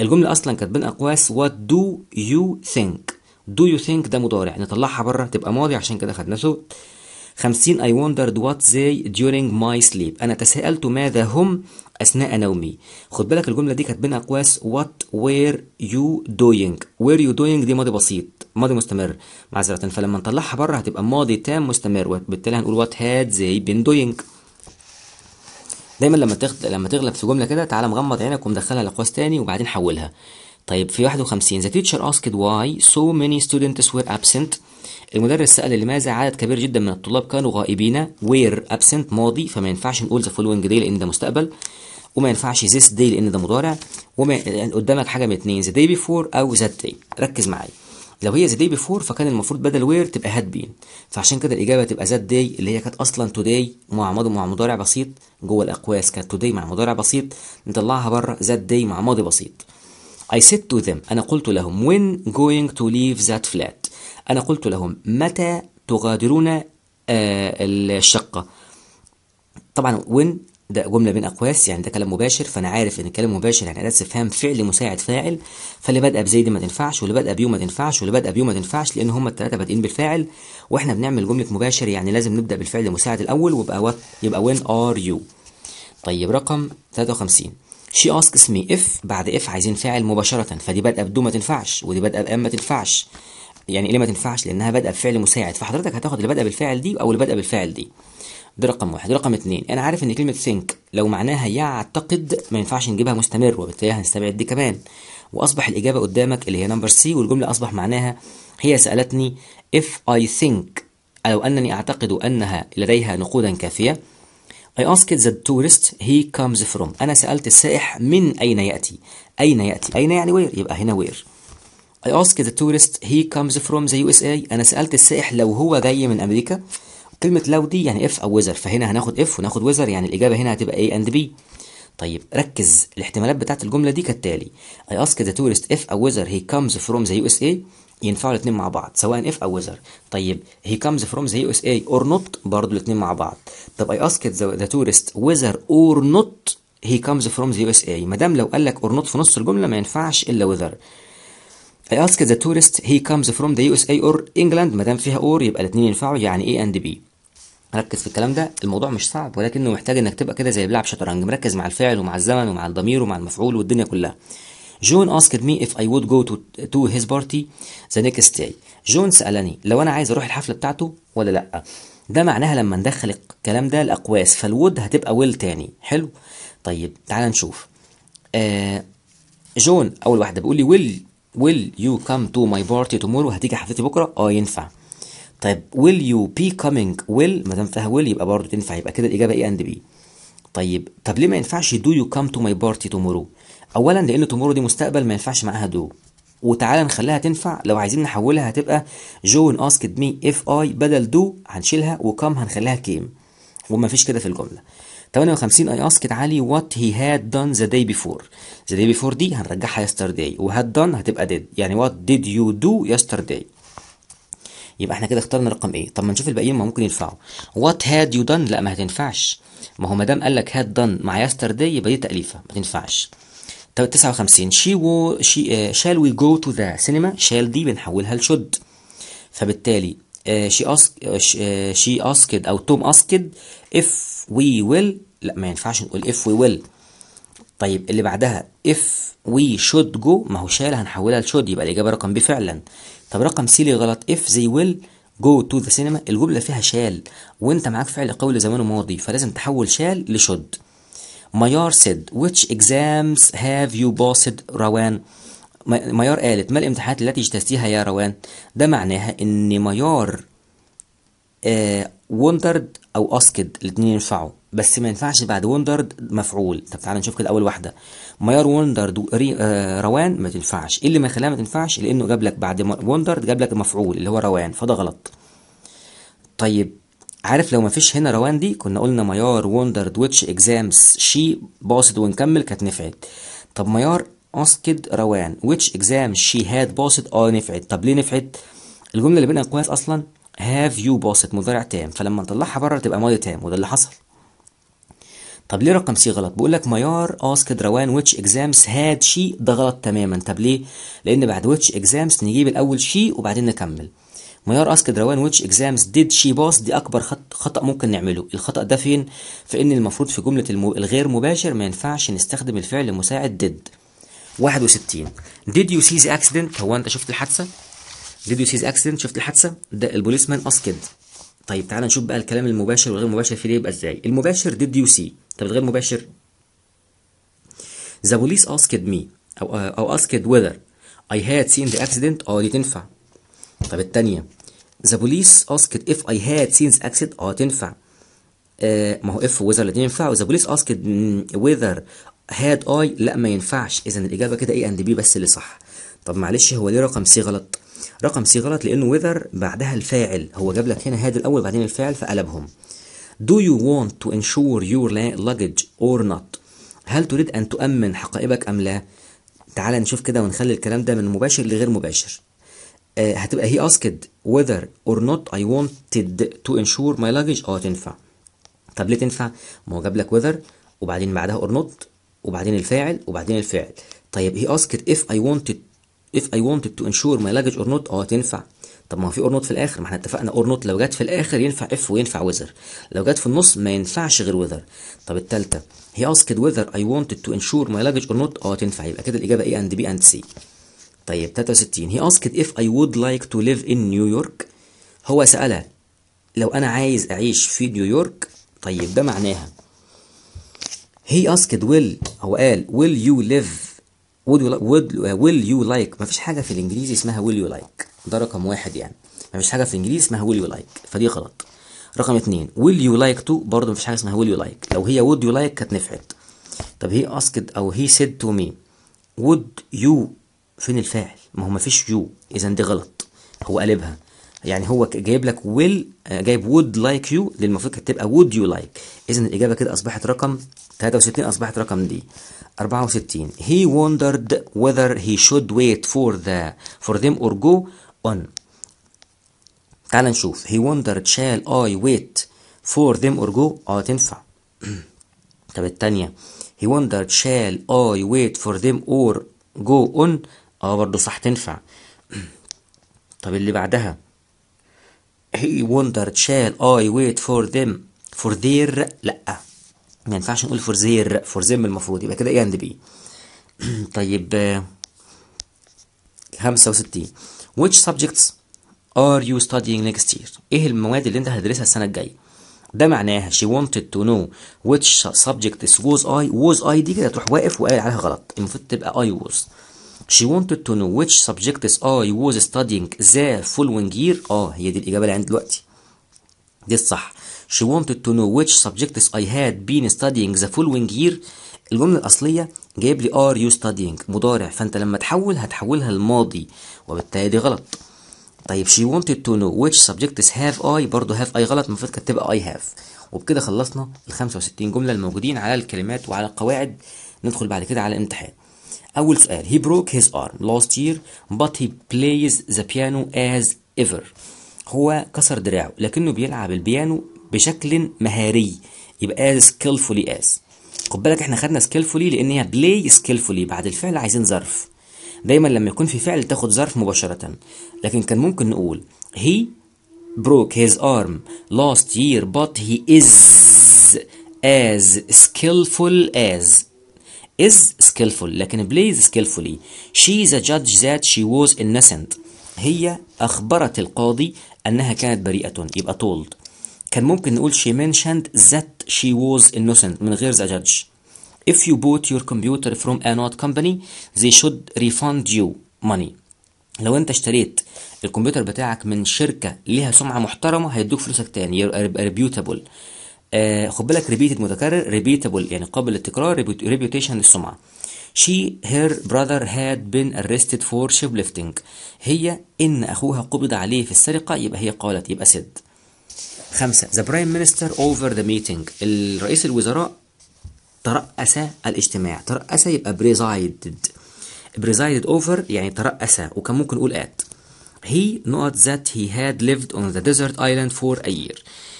الجملة أصلا كانت بين أقواس what do you think do you think ده مضارع نطلعها بره تبقى ماضي عشان كده خدنا thought 50 I wondered what they during my sleep أنا تساءلت ماذا هم أثناء نومي خد بالك الجملة دي كانت بين أقواس what were you doing were you doing دي ماضي بسيط ماضي مستمر معذرة فلما نطلعها بره هتبقى ماضي تام مستمر وبالتالي هنقول what had they been doing دايما لما تغل... لما تغلب في جمله كده تعالى مغمض عينك ومدخلها لاقواس تاني وبعدين حولها طيب في 51 the teacher asked why so many students were absent المدرس سأل لماذا عدد كبير جدا من الطلاب كانوا غائبين وير absent ماضي فما ينفعش نقول the following day لأن ده مستقبل وما ينفعش this day لأن ده مضارع وما يعني قدامك حاجة من اتنين the day before أو that day ركز معايا لو هي the day before فكان المفروض بدل وير تبقى had been فعشان كده الإجابة تبقى that day اللي هي كانت أصلا today مع ماضي مع مضارع بسيط جوه الأقواس كانت today مع مضارع بسيط نطلعها بره that day مع ماضي بسيط I said to them أنا قلت لهم when going to leave that flat أنا قلت لهم متى تغادرون آه، الشقة طبعا وين ده جملة بين أقواس يعني ده كلام مباشر فأنا عارف إن الكلام مباشر يعني أداة استفهام فعل مساعد فاعل فاللي بادئة بزيد ما تنفعش واللي بادئة بيوم ما تنفعش واللي بادئة بيوم ما تنفعش لأن هما التلاتة بادئين بالفاعل وإحنا بنعمل جملة مباشر يعني لازم نبدأ بالفعل المساعد الأول ويبقى وات يبقى وين آر يو طيب رقم 53 شي اسكس مي اف بعد اف عايزين فاعل مباشرة فدي بادئة بدو ما تنفعش ودي بادئة بأم ما تنفعش يعني ليه ما تنفعش لانها بادئه بفعل مساعد فحضرتك هتاخد اللي بادئه بالفعل دي او اللي بادئه بالفعل دي ده رقم واحد رقم اتنين انا عارف ان كلمه ثينك لو معناها يعتقد ما ينفعش نجيبها مستمر وبالتالي هنستبعد دي كمان واصبح الاجابه قدامك اللي هي نمبر سي والجمله اصبح معناها هي سالتني if I think لو انني اعتقد انها لديها نقودا كافيه I asked the tourist he comes from أنا سألت السائح من أين يأتي أين يأتي أين يعني وير يبقى هنا وير I asked the tourist he comes from the USA أنا سألت السائح لو هو جاي من أمريكا كلمة لو دي يعني if أو whether فهنا هناخد if وناخد whether يعني الإجابة هنا هتبقى A and B طيب ركز الاحتمالات بتاعت الجملة دي كالتالي I ask the tourist if or whether he comes from the USA ينفعوا الاتنين مع بعض سواء if أو whether طيب he comes from the USA or not برضو الاتنين مع بعض طب I ask the, tourist whether or not he comes from the USA مادام لو قال لك or not في نص الجملة ما ينفعش إلا whether I ask the tourist he comes from the USA or England ما دام فيها or يبقى الاثنين ينفعوا يعني A and B ركز في الكلام ده الموضوع مش صعب ولكنه محتاج انك تبقى كده زي بلعب شطرنج مركز مع الفعل ومع الزمن ومع الضمير ومع المفعول والدنيا كلها جون asked me if I would go to, to his party the next day. جون سألني لو أنا عايز أروح الحفلة بتاعته ولا لأ. ده معناها لما ندخل الكلام ده الأقواس فالود هتبقى ويل تاني. حلو؟ طيب تعال نشوف. آه جون أول واحدة بيقول لي ويل will you come to my party tomorrow هتيجي حفلتي بكره اه ينفع طيب will you be coming will ما دام فيها will يبقى برضه تنفع يبقى كده الاجابه ايه اند بي طيب طب ليه ما ينفعش do you come to my party tomorrow اولا لان tomorrow دي مستقبل ما ينفعش معاها do وتعالى نخليها تنفع لو عايزين نحولها هتبقى جون اسكد مي اف اي بدل دو هنشيلها وكم هنخليها كيم وما فيش كده في الجمله 58 I asked علي what he had done the day before the day before دي هنرجعها yesterday و had done هتبقى did يعني what did you do yesterday يبقى احنا كده اخترنا رقم ايه طب ما نشوف الباقيين ما ممكن ينفعوا what had you done لا ما هتنفعش ما هو ما دام قال لك had done مع yesterday يبقى دي تأليفة ما تنفعش طب 59 she و she uh, shall we go to the cinema shall دي بنحولها ل should فبالتالي شي اسك شي اسكد او توم اسكد اف وي ويل لا ما ينفعش نقول اف وي ويل طيب اللي بعدها اف وي شود جو ما هو شال هنحولها لشود يبقى الاجابه رقم ب فعلا طب رقم سي ليه غلط اف زي ويل جو تو ذا سينما الجمله فيها شال وانت معاك فعل قول زمان وماضي فلازم تحول شال لشود ميار سيد which exams have you passed روان ميار قالت ما الامتحانات التي اجتزتيها يا روان ده معناها ان ميار آه وندرد او اسكد الاثنين ينفعوا بس ما ينفعش بعد وندرد مفعول طب تعالى نشوف كده اول واحده ميار وندرد آه، روان ما تنفعش ايه اللي ما خلاها ما تنفعش لانه جاب لك بعد وندرد جاب لك مفعول اللي هو روان فده غلط طيب عارف لو ما فيش هنا روان دي كنا قلنا ميار وندرد ويتش اكزامز شي باصد ونكمل كانت نفعت طب ميار اسكت روان which exam she had passed اه نفعت طب ليه نفعت الجملة اللي بينها كويس أصلا have you passed مضارع تام فلما نطلعها بره تبقى ماضي تام وده اللي حصل طب ليه رقم سي غلط بقول لك ميار اسكد روان ويتش اكزامز هاد شي ده غلط تماما طب ليه لان بعد ويتش اكزامز نجيب الاول شي وبعدين نكمل ميار اسكد روان ويتش اكزامز ديد شي باص دي اكبر خط خطا ممكن نعمله الخطا ده فين في ان المفروض في جمله الغير مباشر ما ينفعش نستخدم الفعل المساعد ديد 61 did you see the accident هو انت شفت الحادثه did you see the accident شفت الحادثه ده البوليس مان اسكد طيب تعالى نشوف بقى الكلام المباشر والغير مباشر في ليه يبقى ازاي المباشر did you see طب الغير مباشر the police asked me او او asked whether I had seen the accident اه دي تنفع طب الثانيه the police asked if I had seen the accident اه تنفع ما هو اف وذر اللي تنفع the police asked whether هاد اي لا ما ينفعش اذا الاجابه كده ايه اند بي بس اللي صح طب معلش هو ليه رقم سي غلط رقم سي غلط لانه وذر بعدها الفاعل هو جاب لك هنا هاد الاول بعدين الفاعل فقلبهم do you want to ensure your luggage or not هل تريد ان تؤمن حقائبك ام لا تعال نشوف كده ونخلي الكلام ده من مباشر لغير مباشر آه هتبقى هي اسكد whether or not I wanted to ensure my luggage اه تنفع طب ليه تنفع ما هو جاب لك ويذر وبعدين بعدها or not وبعدين الفاعل وبعدين الفعل طيب هي اسكت اف اي wanted اف اي wanted تو انشور ماي لاجج اور نوت اه تنفع طب ما هو في اور نوت في الاخر ما احنا اتفقنا اور نوت لو جت في الاخر ينفع اف وينفع وذر لو جت في النص ما ينفعش غير وذر طب الثالثه هي اسكت وذر اي wanted تو انشور ماي لاجج اور نوت اه تنفع يبقى كده الاجابه ايه اند بي اند سي طيب 63 هي اسكت اف اي وود لايك تو ليف ان نيويورك هو سالها لو انا عايز اعيش في نيويورك طيب ده معناها هي اسكد ويل هو قال ويل يو ليف ويل يو لايك مفيش حاجه في الانجليزي اسمها ويل يو لايك ده رقم واحد يعني مفيش حاجه في الانجليزي اسمها ويل يو لايك فدي غلط رقم اتنين ويل يو لايك تو برضه مفيش حاجه اسمها ويل يو لايك لو هي وود يو لايك كانت نفعت طب هي اسكد او هي سيد تو مي وود يو فين الفاعل ما هو مفيش يو اذا دي غلط هو قالبها يعني هو جايب لك ويل آه، جايب وود لايك يو للمفروض كانت تبقى وود يو لايك اذا الاجابه كده اصبحت رقم 63 اصبحت رقم دي 64 he wondered whether he should wait for the for them or go on تعال نشوف he wondered shall I wait for them or go اه تنفع *clears throat* طب الثانيه he wondered shall I wait for them or go on اه برضه صح تنفع *clears throat* طب اللي بعدها هي وندر شال اي ويت فور ذيم فور ذير لا ما ينفعش نقول فور ذير فور ذيم المفروض يبقى كده اي اند بي طيب 65 آه، which subjects are you studying next year ايه المواد اللي انت هتدرسها السنه الجايه ده معناها she wanted to know which subject was I was I دي كده تروح واقف وقال عليها غلط المفروض تبقى I was She wanted to know which subjects I was studying the following year اه هي دي الإجابة اللي عندي دلوقتي دي الصح She wanted to know which subjects I had been studying the following year الجملة الأصلية جايب لي are you studying مضارع فأنت لما تحول هتحولها الماضي وبالتالي دي غلط طيب she wanted to know which subjects have I برضه have I غلط المفروض كانت تبقى I have وبكده خلصنا ال 65 جملة الموجودين على الكلمات وعلى القواعد ندخل بعد كده على الامتحان أول سؤال he broke his arm last year but he plays the piano as ever هو كسر دراعه لكنه بيلعب البيانو بشكل مهاري يبقى as skillfully as خد بالك احنا خدنا skillfully لان هي play skillfully بعد الفعل عايزين ظرف دايما لما يكون في فعل تاخد ظرف مباشرة لكن كان ممكن نقول he broke his arm last year but he is as skillful as is skillful لكن بليز skillfully she is a judge that she was innocent هي أخبرت القاضي أنها كانت بريئة يبقى told كان ممكن نقول she mentioned that she was innocent من غير the judge if you bought your computer from a not company they should refund you money لو انت اشتريت الكمبيوتر بتاعك من شركة ليها سمعة محترمة هيدوك فلوسك تاني يبقى reputable آه، خد بالك ريبيتد متكرر ريبيتابل يعني قابل للتكرار ريبيوتيشن للسمعه شي هير براذر هاد بين ارستد فور شيب ليفتنج هي ان اخوها قبض عليه في السرقه يبقى هي قالت يبقى سد خمسة ذا برايم مينستر اوفر ذا ميتنج الرئيس الوزراء ترأس الاجتماع ترأس يبقى بريزايدد بريزايدد اوفر يعني ترأس وكان ممكن نقول ات هي نوت ذات هي هاد lived on the desert island for a year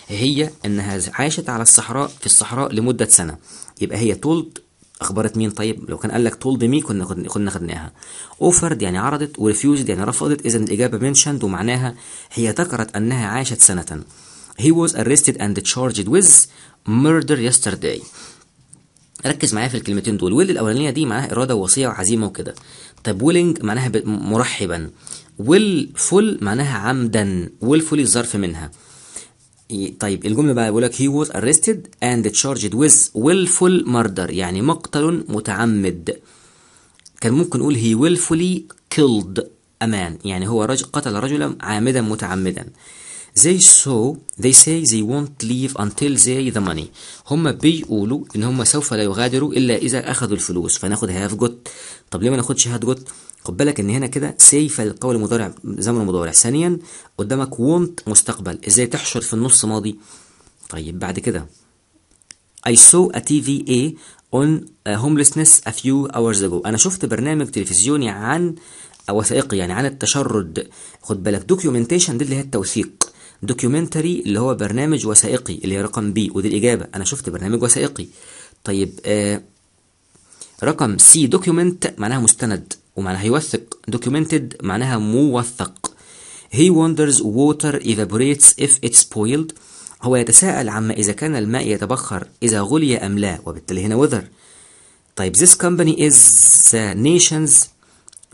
هي انها عاشت على الصحراء في الصحراء لمده سنه يبقى هي تولد اخبرت مين طيب لو كان قال لك تولد مي كنا كنا خدناها اوفرد يعني عرضت وريفيوزد يعني رفضت اذا الاجابه منشند ومعناها هي ذكرت انها عاشت سنه he was arrested and charged with murder yesterday ركز معايا في الكلمتين دول ويل الاولانيه دي معناها اراده ووصيه وعزيمه وكده طب ويلنج معناها مرحبا ويل فل معناها عمدا فولي الظرف منها إيه، طيب الجمله بقى بيقول لك he was arrested and charged with willful murder يعني مقتل متعمد كان ممكن نقول he willfully killed a man يعني هو رجل قتل رجلا عامدا متعمدا they سو they say they won't leave until they the money هم بيقولوا ان هم سوف لا يغادروا الا اذا اخذوا الفلوس فناخد هاف جوت طب ليه ما ناخدش هاف جوت خد بالك ان هنا كده سيف القول المضارع زمن مضارع ثانيا قدامك وونت مستقبل ازاي تحشر في النص ماضي طيب بعد كده I saw a A on homelessness a few hours ago انا شفت برنامج تلفزيوني عن وثائقي يعني عن التشرد خد بالك دوكيومنتيشن دي اللي هي التوثيق دوكيومنتري اللي هو برنامج وثائقي اللي هي رقم بي ودي الاجابه انا شفت برنامج وثائقي طيب آه رقم سي دوكيومنت معناها مستند ومعناها يوثق documented معناها موثق he wonders water evaporates if it's spoiled هو يتساءل عما إذا كان الماء يتبخر إذا غلي أم لا وبالتالي هنا وذر طيب this company is the nation's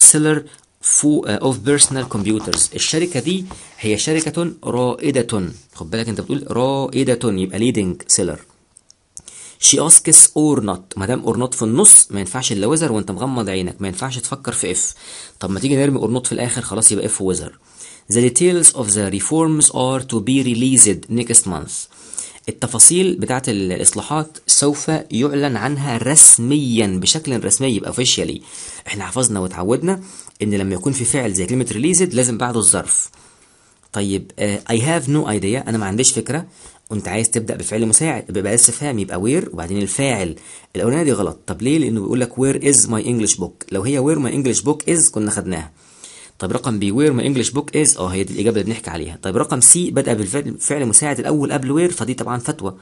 seller uh, of personal computers الشركة دي هي شركة رائدة خد بالك أنت بتقول رائدة يبقى leading seller شي اسكس اور نوت ما دام اور نوت في النص ما ينفعش الا وزر وانت مغمض عينك ما ينفعش تفكر في اف طب ما تيجي نرمي اور نوت في الاخر خلاص يبقى اف وزر The details of the reforms are to be released next month. التفاصيل بتاعة الإصلاحات سوف يعلن عنها رسميا بشكل رسمي يبقى اوفيشيالي. احنا حفظنا وتعودنا إن لما يكون في فعل زي كلمة ريليزد لازم بعده الظرف. طيب اي هاف نو ايديا انا ما عنديش فكره وانت عايز تبدا بفعل مساعد يبقى بس فاهم يبقى وير وبعدين الفاعل الاولانيه دي غلط طب ليه لانه بيقول لك وير از ماي انجلش بوك لو هي وير ماي انجلش بوك از كنا خدناها طيب رقم بي وير ماي انجلش بوك از اه هي دي الاجابه اللي بنحكي عليها طيب رقم سي بدا بالفعل مساعد الاول قبل وير فدي طبعا فتوى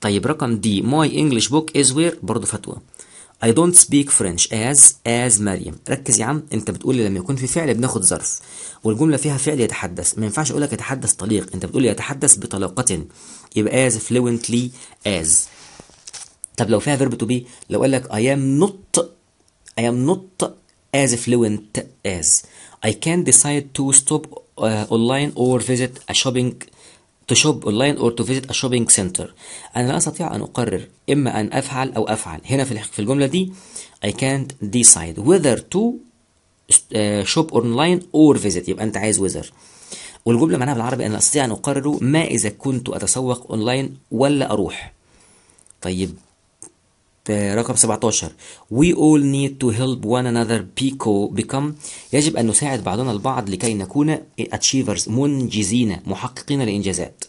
طيب رقم دي ماي انجلش بوك از وير برضه فتوى I don't speak French as as مريم ركز يا عم انت بتقول لما يكون في فعل بناخد ظرف والجمله فيها فعل يتحدث ما ينفعش اقول لك يتحدث طليق انت بتقول يتحدث بطلاقه يبقى as fluently as طب لو فيها فيرب تو بي لو قال لك I am not I am not as fluent as I can decide to stop uh, online or visit a shopping to shop online or to visit a shopping center أنا لا أستطيع أن أقرر إما أن أفعل أو أفعل هنا في الجملة دي I can't decide whether to آه، shop online or visit يبقى أنت عايز whether والجملة معناها بالعربي أنا أستطيع أن أقرر ما إذا كنت أتسوق أونلاين ولا أروح طيب رقم 17 We all need to help one another become يجب أن نساعد بعضنا البعض لكي نكون achievers منجزين محققين الإنجازات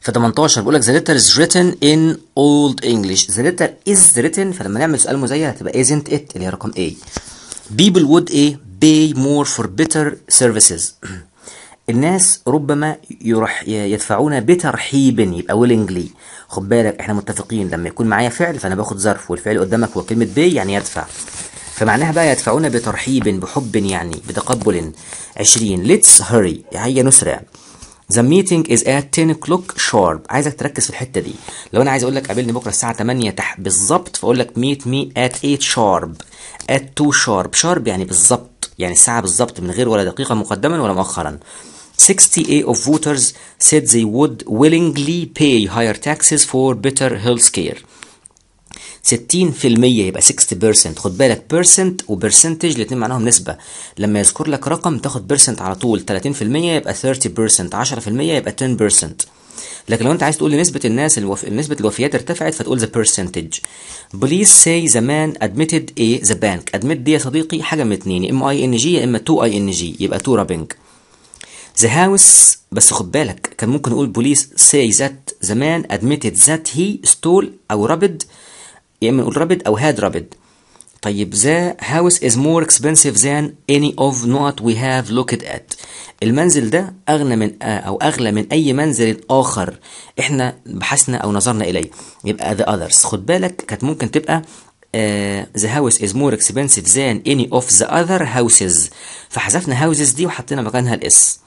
في 18 بيقول لك the letter is written in old English the letter is written فلما نعمل سؤال مزير هتبقى isn't it اللي هي رقم A people would A pay more for better services الناس ربما يرح يدفعون بترحيب يبقى ويلنجلي خد بالك احنا متفقين لما يكون معايا فعل فانا باخد ظرف والفعل قدامك هو كلمه بي يعني يدفع فمعناها بقى يدفعون بترحيب بحب يعني بتقبل 20 ليتس هري هيا نسرع The meeting is at 10 o'clock sharp عايزك تركز في الحته دي لو انا عايز اقول لك قابلني بكره الساعه 8 بالظبط فاقول لك meet me at 8 sharp at 2 sharp sharp يعني بالظبط يعني الساعه بالظبط من غير ولا دقيقه مقدما ولا مؤخرا 68 of voters said they would willingly pay higher taxes for better health care 60% يبقى 60% خد بالك percent و percentage الاثنين معناهم نسبة لما يذكر لك رقم تاخد percent على طول 30% يبقى 30% 10% يبقى 10% لكن لو انت عايز تقول نسبة الناس الوف... نسبة الوفيات ارتفعت فتقول the percentage police say the man admitted a the bank admit دي يا صديقي حاجة من اتنين يا اما اي ان جي يا اما تو اي ان جي يبقى تو رابنج The house بس خد بالك كان ممكن نقول police say that the man admitted that he stole او رابد يا اما نقول رابد او had رابد طيب the house is more expensive than any of what we have looked at المنزل ده اغنى من او اغلى من اي منزل اخر احنا بحثنا او نظرنا اليه يبقى the others خد بالك كانت ممكن تبقى Uh, the house is more expensive than any of the other houses فحذفنا houses دي وحطينا مكانها الاس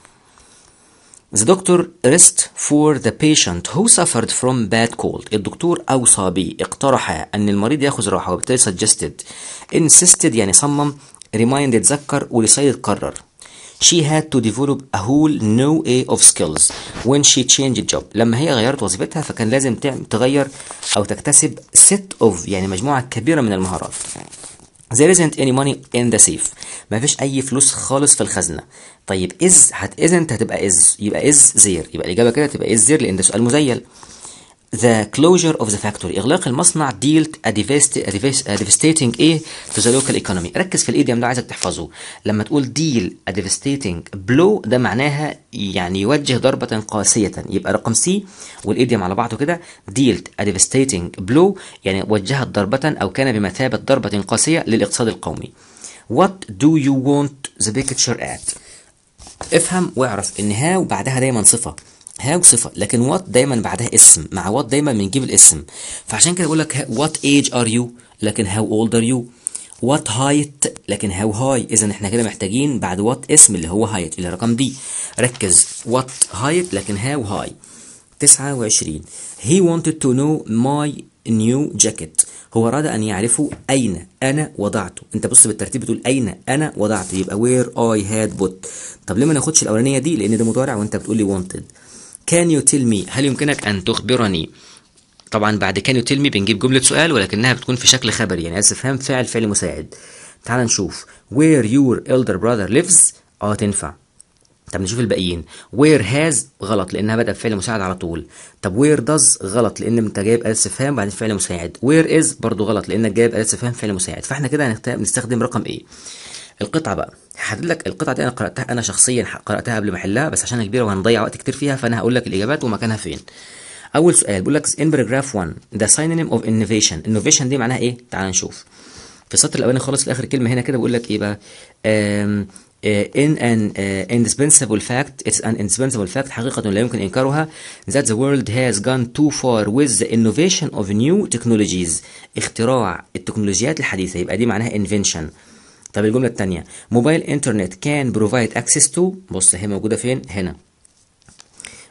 The doctor risked for the patient who suffered from bad cold. الدكتور أوصى بي اقترح أن المريض ياخذ راحة وبالتالي suggested insisted يعني صمم reminded اتذكر وديسايد قرر. She had to develop a whole new way of skills when she changed job. لما هي غيرت وظيفتها فكان لازم تغير أو تكتسب set of يعني مجموعة كبيرة من المهارات. There isn't any money in the safe مفيش أي فلوس خالص في الخزنة طيب is هت isn't هتبقى is يبقى is there يبقى الإجابة كده تبقى is there لأن ده سؤال مزيل The closure of the factory إغلاق المصنع dealt a, devastating a, إيه to the local economy ركز في الإيديوم ده عايزك تحفظه لما تقول deal a devastating blow ده معناها يعني يوجه ضربة قاسية يبقى رقم سي والإيديوم على بعضه كده dealt a devastating blow يعني وجهت ضربة أو كان بمثابة ضربة قاسية للاقتصاد القومي What do you want the picture at افهم واعرف إن هاو بعدها دايما صفة هاو صفة لكن وات دايما بعدها اسم مع وات دايما بنجيب الاسم فعشان كده بقول لك وات ايج ار يو لكن هاو اولد ار يو وات هايت لكن هاو هاي اذا احنا كده محتاجين بعد وات اسم اللي هو هايت اللي رقم دي ركز وات هايت لكن هاو هاي 29 هي wanted تو نو ماي نيو جاكيت هو أراد أن يعرفوا أين أنا وضعته أنت بص بالترتيب بتقول أين أنا وضعته يبقى وير اي هاد بوت طب ليه ما ناخدش الأولانية دي لأن ده مضارع وأنت بتقول لي wanted can you tell me هل يمكنك أن تخبرني طبعا بعد can you tell me بنجيب جملة سؤال ولكنها بتكون في شكل خبري يعني عايز تفهم فعل فعل مساعد تعال نشوف where your elder brother lives اه تنفع طب نشوف الباقيين where has غلط لانها بدأ بفعل مساعد على طول طب where does غلط لان انت جايب اله استفهام بعدين فعل مساعد where is برضو غلط لانك جايب اله استفهام فعل مساعد فاحنا كده هنستخدم رقم ايه القطعه بقى هحدد لك القطعه دي انا قراتها انا شخصيا قراتها قبل ما احلها بس عشان كبيره وهنضيع وقت كتير فيها فانا هقول لك الاجابات ومكانها فين اول سؤال بيقول لك in paragraph 1 the synonym of innovation innovation دي معناها ايه تعال نشوف في السطر الاولاني خالص في اخر كلمه هنا كده بيقول لك ايه بقى آم آه، in an uh, indispensable fact it's an indispensable fact حقيقة لا يمكن إنكارها that the world has gone too far with the innovation of new technologies اختراع التكنولوجيات الحديثة يبقى دي معناها invention طب الجمله الثانيه موبايل انترنت كان بروفايد اكسس تو بص هي موجوده فين هنا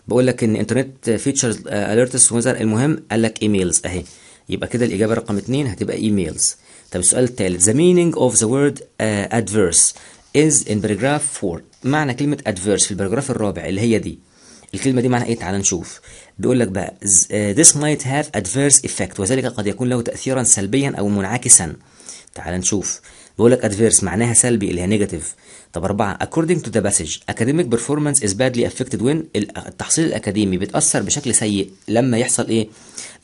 بقول لك ان انترنت فيتشرز اليرتس آه، وزر المهم قال لك ايميلز اهي يبقى كده الاجابه رقم 2 هتبقى ايميلز طب السؤال الثالث the meaning of the word ادفيرس آه، adverse is in paragraph 4 معنى كلمه adverse في الباراجراف الرابع اللي هي دي الكلمه دي معناها ايه تعال نشوف بيقول لك بقى آه، this might have adverse effect وذلك قد يكون له تاثيرا سلبيا او منعكسا تعال نشوف بيقول لك adverse معناها سلبي اللي هي نيجاتيف طب أربعة according to the passage academic performance is badly affected when التحصيل الأكاديمي بيتأثر بشكل سيء لما يحصل إيه؟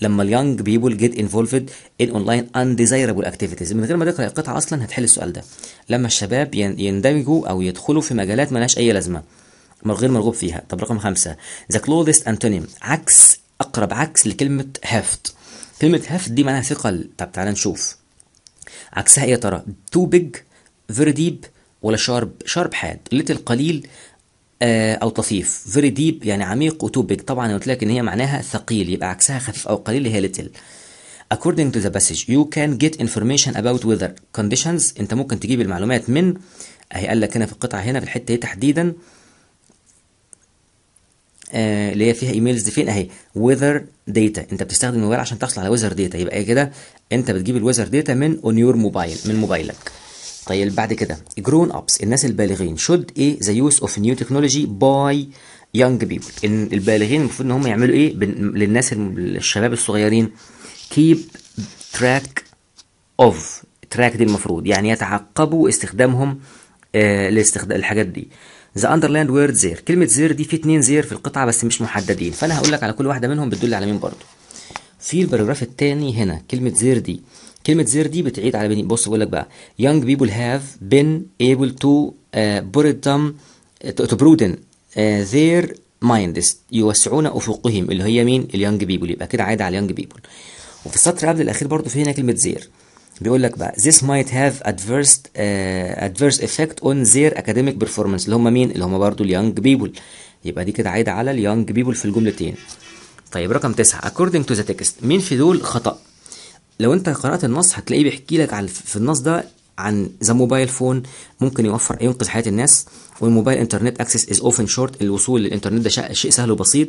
لما young بيبول جيت انفولفد ان اونلاين undesirable اكتيفيتيز من غير ما تقرا القطعه اصلا هتحل السؤال ده لما الشباب يندمجوا او يدخلوا في مجالات مالهاش اي لازمه من غير مرغوب فيها طب رقم خمسة ذا كلوزست انتونيم عكس اقرب عكس لكلمه هافت كلمه هافت دي معناها ثقل طب تعالى نشوف عكسها ايه يا ترى تو بيج فيري ديب ولا شارب شارب حاد ليتل قليل آه، او طفيف فيري ديب يعني عميق وتو بيج طبعا انا قلت لك ان هي معناها ثقيل يبقى عكسها خفيف او قليل هي ليتل according to the passage you can get information about weather conditions انت ممكن تجيب المعلومات من اهي قال لك هنا في القطعه هنا في الحته دي تحديدا آه، اللي هي فيها ايميلز فين اهي ويذر داتا انت بتستخدم الموبايل عشان تحصل على ويذر داتا يبقى ايه كده انت بتجيب الويذر داتا من اون يور موبايل من موبايلك طيب بعد كده جرون ابس الناس البالغين شود ايه ذا يوز اوف نيو تكنولوجي باي يونج بيبل ان البالغين المفروض ان هم يعملوا ايه للناس الشباب الصغيرين كيب تراك اوف تراك دي المفروض يعني يتعقبوا استخدامهم آه لاستخدام الحاجات دي ذا اندرلاند وورد زير كلمه زير دي في اتنين زير في القطعه بس مش محددين فانا هقول لك على كل واحده منهم بتدل على مين برضو في الباراجراف الثاني هنا كلمه زير دي كلمه زير دي بتعيد على بني بص بقول لك بقى young people have been able to uh, broaden uh, to broaden uh, their minds يوسعون افقهم اللي هي مين اليونج بيبل يبقى كده عايده على اليونج بيبل وفي السطر قبل الاخير برضو في هنا كلمه زير بيقول لك بقى this might have adverse uh, adverse effect on their academic performance اللي هم مين اللي هم برضو young بيبول يبقى دي كده عايده على young بيبول في الجملتين طيب رقم تسعة according to the text مين في دول خطأ لو انت قرأت النص هتلاقيه بيحكي لك على في النص ده عن ذا موبايل فون ممكن يوفر ينقذ حياه الناس والموبايل انترنت اكسس از اوفن شورت الوصول للانترنت ده شيء سهل وبسيط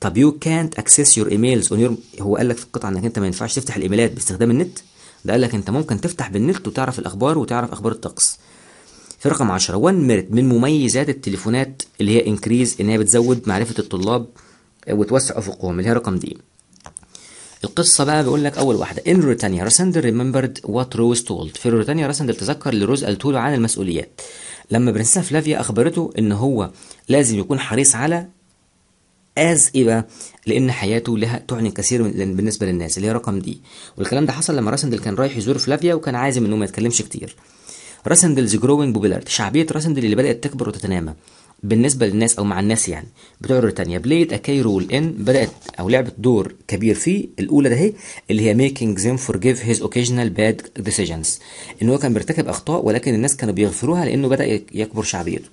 طب يو كانت اكسس يور ايميلز هو قال لك في القطعه انك انت ما ينفعش تفتح الايميلات باستخدام النت ده قال لك انت ممكن تفتح بالنت وتعرف الاخبار وتعرف اخبار الطقس في رقم 10 وان ميرت من مميزات التليفونات اللي هي انكريز ان هي بتزود معرفه الطلاب آه، وتوسع افقهم اللي هي رقم دي القصه بقى بيقول لك اول واحده ان روتانيا راسندر ريمبرد وات روز تولد في روتانيا راسندر تذكر لروز قالت له عن المسؤوليات لما برنسها فلافيا اخبرته ان هو لازم يكون حريص على از ايه بقى لان حياته لها تعني كثير بالنسبه للناس اللي هي رقم دي والكلام ده حصل لما راسندل كان رايح يزور فلافيا وكان عازم انه ما يتكلمش كتير راسندلز جروينج بوبيلاريتي شعبيه راسندل اللي بدات تكبر وتتنامى بالنسبه للناس او مع الناس يعني بتوع بريطانيا بليت اكاي رول ان بدات او لعبت دور كبير فيه الاولى ده هي اللي هي ميكينج زيم فورجيف هيز اوكيجنال باد ديسيجنز ان هو كان بيرتكب اخطاء ولكن الناس كانوا بيغفروها لانه بدا يكبر شعبيته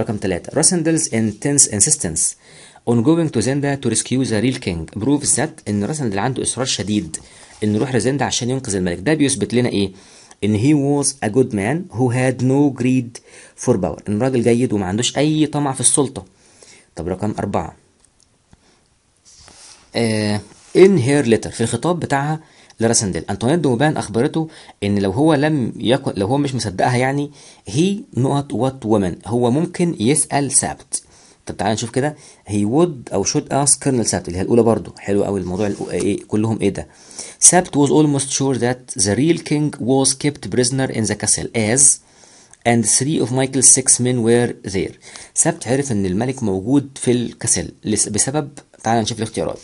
رقم ثلاثة راسندلز انتنس انسيستنس on going to Zenda to rescue the real king proves that ان راسن اللي عنده اصرار شديد إن يروح لزندا عشان ينقذ الملك ده بيثبت لنا ايه ان he was a good man who had no greed for power ان راجل جيد وما عندوش اي طمع في السلطه طب رقم أربعة آه in her letter في الخطاب بتاعها لراسندل انطوانيت دوبان اخبرته ان لو هو لم يكن لو هو مش مصدقها يعني هي نقط وات وومن هو ممكن يسال سابت طب تعالى نشوف كده هي وود او شود اسك كيرنل سابت اللي هي الاولى برضو حلو قوي الموضوع ايه كلهم ايه ده سابت واز اولموست شور ذات ذا ريل كينج واز كيبت بريزنر ان ذا كاسل از اند three اوف مايكل 6 مين وير ذير سابت عرف ان الملك موجود في الكاسل بسبب تعالى نشوف الاختيارات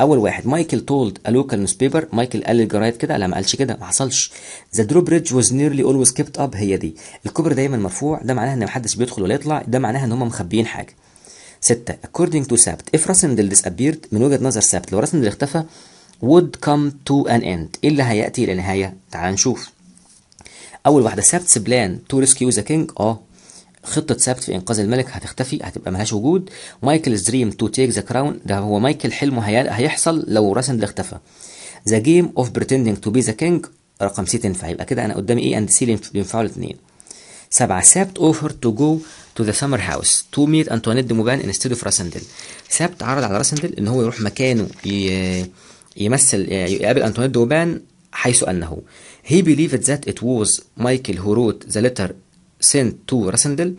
اول واحد مايكل تولد ا لوكال نيوز بيبر مايكل قال للجرايد كده لا ما قالش كده ما حصلش ذا درو بريدج واز نيرلي اولويز كيبت اب هي دي الكوبري دايما مرفوع ده معناها ان محدش بيدخل ولا يطلع ده معناها ان هم مخبيين حاجه ستة according to سابت if راسندل disappeared من وجهه نظر سابت لو راسندل اختفى would come to an end ايه اللي هياتي الى نهايه تعال نشوف اول واحده سابتس بلان تو ريسكيو ذا كينج اه خطه سابت في انقاذ الملك هتختفي هتبقى ملهاش وجود مايكلز دريم تو تيك ذا كراون ده هو مايكل حلمه هيحصل لو راسند اختفى ذا جيم اوف بريتندينج تو بي ذا كينج رقم سي تنفع يبقى كده انا قدامي ايه اند سي ينفعوا الاثنين سبعة سابت اوفر تو جو تو ذا سمر هاوس تو ميت انطوانيت دي موبان انستيد اوف راسندل سابت عرض على راسندل ان هو يروح مكانه يمثل يقابل انطوانيت دي موبان حيث انه هي بيليفد ذات ات ووز مايكل هو روت ذا ليتر سنت تو راسندل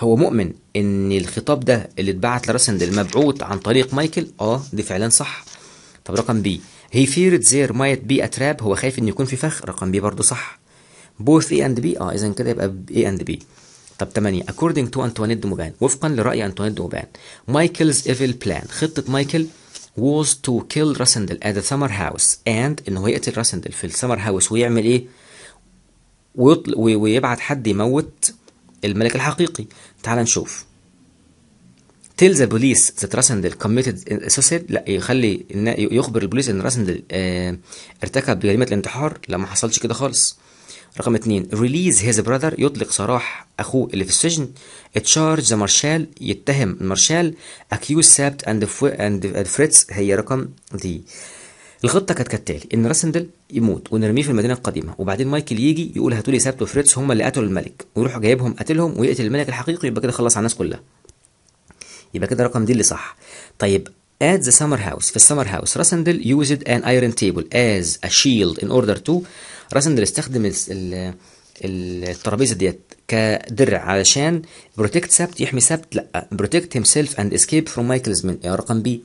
هو مؤمن ان الخطاب ده اللي اتبعت لراسندل مبعوث عن طريق مايكل اه دي فعلا صح طب رقم بي هي فيرت زير مايت بي اتراب هو خايف ان يكون في فخ رقم بي برضه صح بوث اي اند بي اه اذا كده يبقى اي اند بي طب 8 اكوردنج تو انطوانيت دوموبان وفقا لراي انطوانيت دوموبان مايكلز ايفل بلان خطه مايكل was to kill راسندل at the summer house and ان هو يقتل راسندل في السمر هاوس ويعمل ايه ويطل... ويبعت حد يموت الملك الحقيقي تعال نشوف تيل ذا بوليس ذات راسندل كوميتد سوسيد لا يخلي يخبر البوليس ان راسندل آه ارتكب جريمه الانتحار لا ما حصلش كده خالص رقم اثنين ريليز هيز براذر يطلق سراح اخوه اللي في السجن تشارج ذا مارشال يتهم المارشال اكيوز سابت اند اند فريتس هي رقم دي آه الخطه كانت كالتالي ان راسندل يموت ونرميه في المدينه القديمه وبعدين مايكل يجي يقول هاتولي سابت وفريتس هم اللي قتلوا الملك ويروحوا جايبهم قاتلهم ويقتل الملك الحقيقي يبقى كده خلص على الناس كلها يبقى كده رقم دي اللي صح طيب at the summer house في السمر هاوس راسندل used an iron table as a shield in order to راسندل استخدم الترابيزه ديت كدرع علشان بروتكت سبت يحمي سبت لا بروتكت هيم سيلف اند اسكيب فروم مايكلز من رقم بي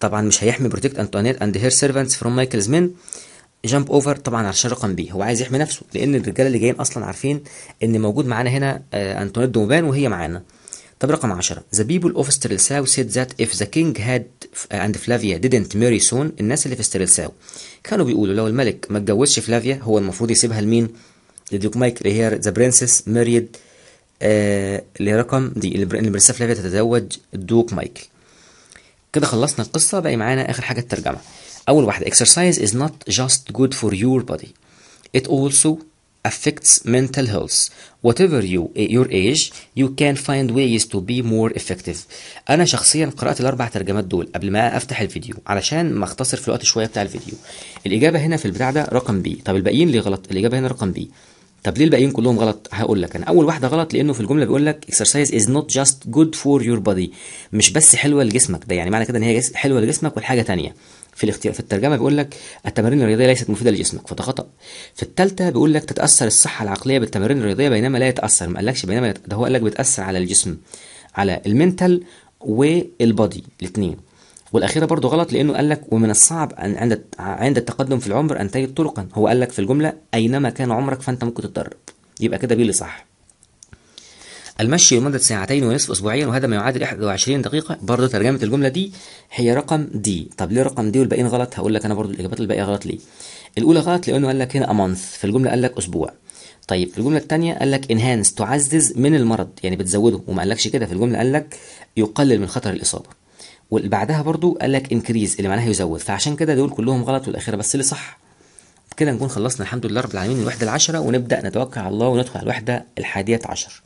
طبعا مش هيحمي بروتكت انتوانيت اند هير سيرفنتس فروم مايكلز من جامب اوفر طبعا علشان رقم بي هو عايز يحمي نفسه لان الرجاله اللي جايين اصلا عارفين ان موجود معانا هنا انتوانيت انطوانيت دومبان وهي معانا طب رقم 10 ذا بيبل اوف ستريلساو سيد ذات اف ذا كينج هاد اند فلافيا ديدنت ماري سون الناس اللي في ستريلساو كانوا بيقولوا لو الملك ما اتجوزش فلافيا هو المفروض يسيبها لمين؟ لديوك مايكل هي ذا برنسس ميريد آه لرقم دي البرنسس فلافيا تتزوج الدوك مايكل كده خلصنا القصة باقي معانا آخر حاجة الترجمة أول واحدة exercise is not just good for your body it also affects mental health whatever you your age you can find ways to be more effective انا شخصيا قرات الاربع ترجمات دول قبل ما افتح الفيديو علشان ما اختصر في الوقت شويه بتاع الفيديو الاجابه هنا في البتاع ده رقم بي طب الباقيين ليه غلط الاجابه هنا رقم بي طب ليه الباقيين كلهم غلط هقول لك انا اول واحده غلط لانه في الجمله بيقول لك اكسرسايز از نوت جاست جود فور يور بودي مش بس حلوه لجسمك ده يعني معنى كده ان هي حلوه لجسمك والحاجه ثانيه في الاختيار في الترجمه بيقول لك التمارين الرياضيه ليست مفيده لجسمك فده خطا في الثالثه بيقول لك تتاثر الصحه العقليه بالتمارين الرياضيه بينما لا يتاثر ما قالكش بينما ده هو قال لك بتاثر على الجسم على المنتال والبادي الاثنين والاخيره برضو غلط لانه قال لك ومن الصعب ان عند عند التقدم في العمر ان تجد طرقا هو قال لك في الجمله اينما كان عمرك فانت ممكن تتدرب يبقى كده بيه اللي صح المشي لمدة ساعتين ونصف أسبوعيا وهذا ما يعادل 21 دقيقة برضه ترجمة الجملة دي هي رقم دي طب ليه رقم دي والباقيين غلط هقول لك أنا برضه الإجابات الباقية غلط ليه الأولى غلط لأنه قال لك هنا أمانث في الجملة قال لك أسبوع طيب في الجملة الثانية قال لك انهانس تعزز من المرض يعني بتزوده وما قالكش كده في الجملة قال لك يقلل من خطر الإصابة واللي بعدها برضو قال لك انكريز اللي معناها يزود فعشان كده دول كلهم غلط والاخيره بس اللي صح كده نكون خلصنا الحمد لله رب العالمين الوحده العشره ونبدا نتوكل على الله وندخل على الوحده الحادية عشر